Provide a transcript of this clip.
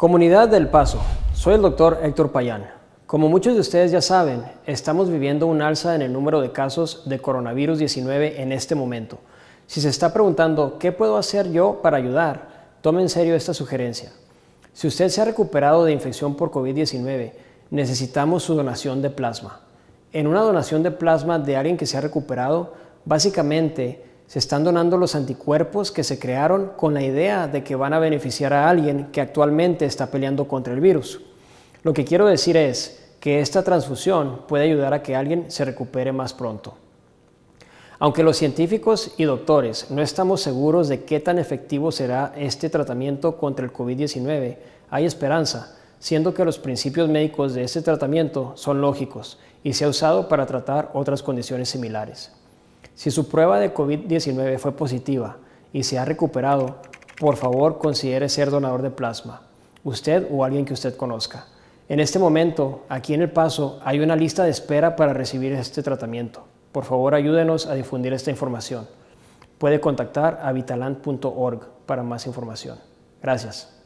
Comunidad del Paso, soy el doctor Héctor Payán. Como muchos de ustedes ya saben, estamos viviendo un alza en el número de casos de coronavirus 19 en este momento. Si se está preguntando qué puedo hacer yo para ayudar, tome en serio esta sugerencia. Si usted se ha recuperado de infección por COVID-19, necesitamos su donación de plasma. En una donación de plasma de alguien que se ha recuperado, básicamente se están donando los anticuerpos que se crearon con la idea de que van a beneficiar a alguien que actualmente está peleando contra el virus. Lo que quiero decir es que esta transfusión puede ayudar a que alguien se recupere más pronto. Aunque los científicos y doctores no estamos seguros de qué tan efectivo será este tratamiento contra el COVID-19, hay esperanza, siendo que los principios médicos de este tratamiento son lógicos y se ha usado para tratar otras condiciones similares. Si su prueba de COVID-19 fue positiva y se ha recuperado, por favor considere ser donador de plasma, usted o alguien que usted conozca. En este momento, aquí en El Paso, hay una lista de espera para recibir este tratamiento. Por favor, ayúdenos a difundir esta información. Puede contactar a vitaland.org para más información. Gracias.